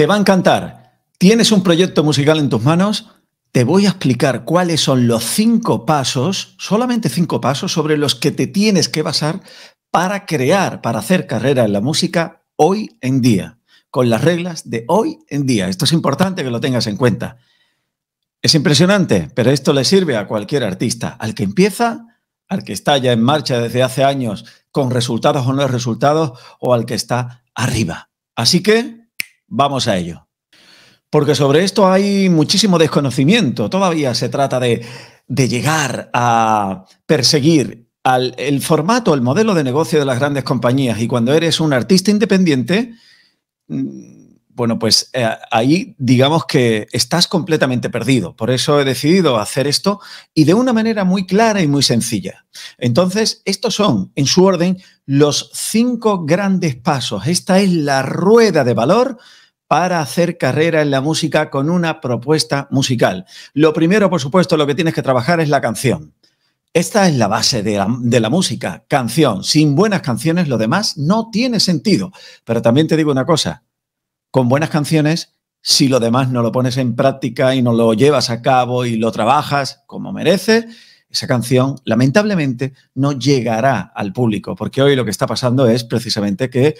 Te va a encantar. ¿Tienes un proyecto musical en tus manos? Te voy a explicar cuáles son los cinco pasos, solamente cinco pasos, sobre los que te tienes que basar para crear, para hacer carrera en la música hoy en día, con las reglas de hoy en día. Esto es importante que lo tengas en cuenta. Es impresionante, pero esto le sirve a cualquier artista, al que empieza, al que está ya en marcha desde hace años con resultados o no resultados, o al que está arriba. Así que Vamos a ello. Porque sobre esto hay muchísimo desconocimiento. Todavía se trata de, de llegar a perseguir al, el formato, el modelo de negocio de las grandes compañías. Y cuando eres un artista independiente, mm, bueno, pues eh, ahí digamos que estás completamente perdido. Por eso he decidido hacer esto y de una manera muy clara y muy sencilla. Entonces, estos son, en su orden, los cinco grandes pasos. Esta es la rueda de valor para hacer carrera en la música con una propuesta musical. Lo primero, por supuesto, lo que tienes que trabajar es la canción. Esta es la base de la, música, canción. Sin buenas canciones lo demás no tiene sentido. Pero también te digo una cosa, con buenas canciones si lo demás no lo pones en práctica y no lo llevas a cabo y lo trabajas como merece, esa canción lamentablemente no llegará al público, porque hoy lo que está pasando es precisamente que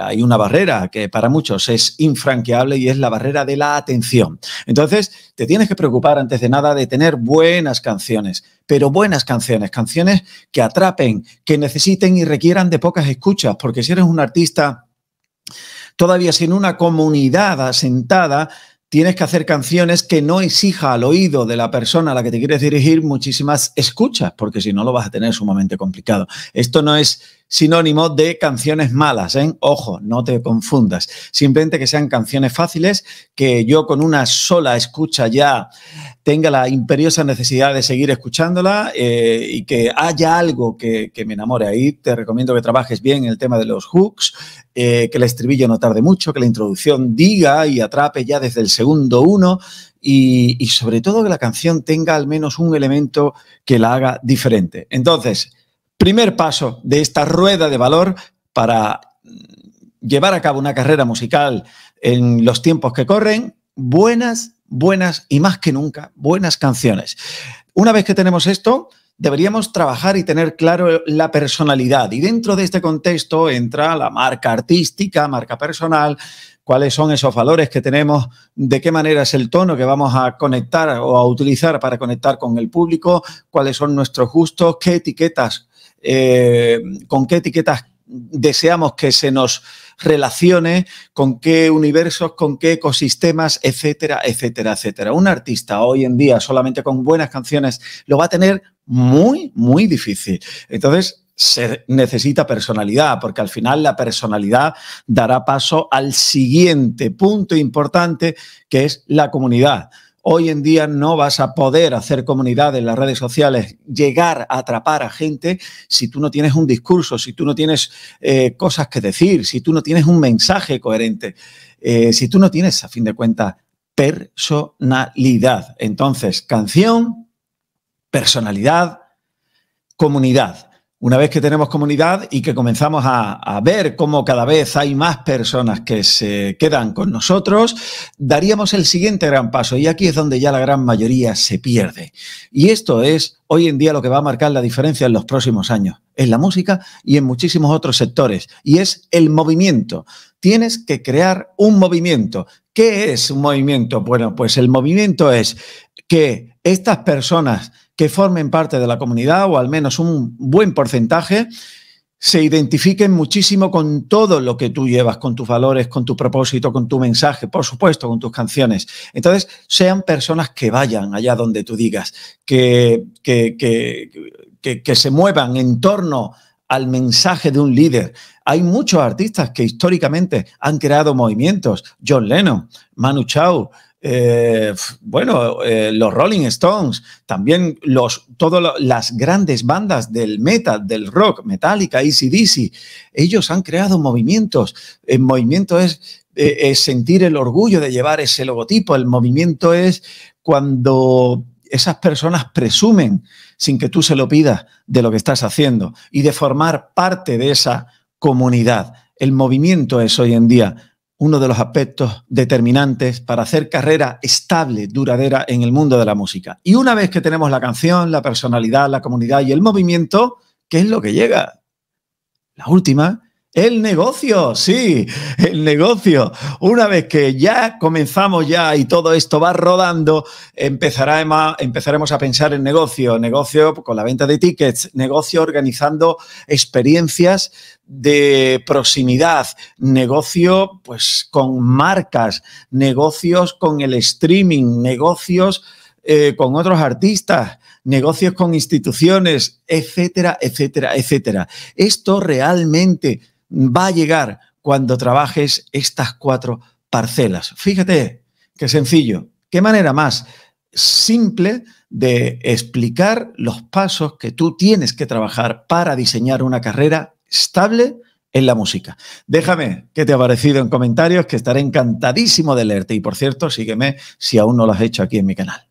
hay una barrera que para muchos es infranqueable y es la barrera de la atención. Entonces, te tienes que preocupar antes de nada de tener buenas canciones, pero buenas canciones, canciones que atrapen, que necesiten y requieran de pocas escuchas, porque si eres un artista todavía sin una comunidad asentada, tienes que hacer canciones que no exija al oído de la persona a la que te quieres dirigir muchísimas escuchas, porque si no lo vas a tener sumamente complicado. Esto no es sinónimo de canciones malas, ¿eh? Ojo, no te confundas. Simplemente que sean canciones fáciles, que yo con una sola escucha ya tenga la imperiosa necesidad de seguir escuchándola eh, y que haya algo que, me enamore. Ahí te recomiendo que trabajes bien el tema de los hooks, eh, que el estribillo no tarde mucho, que la introducción diga y atrape ya desde el segundo uno y, y sobre todo que la canción tenga al menos un elemento que la haga diferente. Entonces, primer paso de esta rueda de valor para llevar a cabo una carrera musical en los tiempos que corren, buenas, buenas y más que nunca, buenas canciones. Una vez que tenemos esto, deberíamos trabajar y tener claro la personalidad. Y dentro de este contexto entra la marca artística, marca personal, cuáles son esos valores que tenemos, de qué manera es el tono que vamos a conectar o a utilizar para conectar con el público, cuáles son nuestros gustos, qué etiquetas eh, con qué etiquetas deseamos que se nos relacione, con qué universos, con qué ecosistemas, etcétera, etcétera, etcétera. Un artista hoy en día solamente con buenas canciones lo va a tener muy, muy difícil. Entonces, se necesita personalidad, porque al final la personalidad dará paso al siguiente punto importante, que es la comunidad. Hoy en día no vas a poder hacer comunidad en las redes sociales, llegar a atrapar a gente si tú no tienes un discurso, si tú no tienes eh, cosas que decir, si tú no tienes un mensaje coherente, eh, si tú no tienes, a fin de cuentas, personalidad. Entonces, canción, personalidad, comunidad. Una vez que tenemos comunidad y que comenzamos a, ver cómo cada vez hay más personas que se quedan con nosotros, daríamos el siguiente gran paso y aquí es donde ya la gran mayoría se pierde. Y esto es hoy en día lo que va a marcar la diferencia en los próximos años, en la música y en muchísimos otros sectores, y es el movimiento. Tienes que crear un movimiento. ¿Qué es un movimiento? Bueno, pues el movimiento es que estas personas que formen parte de la comunidad o al menos un buen porcentaje se identifiquen muchísimo con todo lo que tú llevas, con tus valores, con tu propósito, con tu mensaje, por supuesto, con tus canciones. Entonces, sean personas que vayan allá donde tú digas, que, que, se muevan en torno al mensaje de un líder. Hay muchos artistas que históricamente han creado movimientos. John Lennon, Manu Chao, eh, bueno, eh, los Rolling Stones, también los, todas las grandes bandas del metal, del rock, Metallica, ACDC, ellos han creado movimientos. El movimiento es, eh, es sentir el orgullo de llevar ese logotipo. El movimiento es cuando esas personas presumen, sin que tú se lo pidas, de lo que estás haciendo y de formar parte de esa comunidad. El movimiento es hoy en día uno de los aspectos determinantes para hacer carrera estable, duradera en el mundo de la música. Y una vez que tenemos la canción, la personalidad, la comunidad y el movimiento, ¿qué es lo que llega? La última el negocio, sí, el negocio. Una vez que ya comenzamos ya y todo esto va rodando, empezaremos a pensar en negocio, negocio con la venta de tickets, negocio organizando experiencias de proximidad, negocio pues con marcas, negocios con el streaming, negocios eh, con otros artistas, negocios con instituciones, etcétera, etcétera, etcétera. Esto realmente va a llegar cuando trabajes estas cuatro parcelas. Fíjate, qué sencillo, qué manera más simple de explicar los pasos que tú tienes que trabajar para diseñar una carrera estable en la música. Déjame qué te ha parecido en comentarios, que estaré encantadísimo de leerte. Y por cierto, sígueme si aún no lo has hecho aquí en mi canal.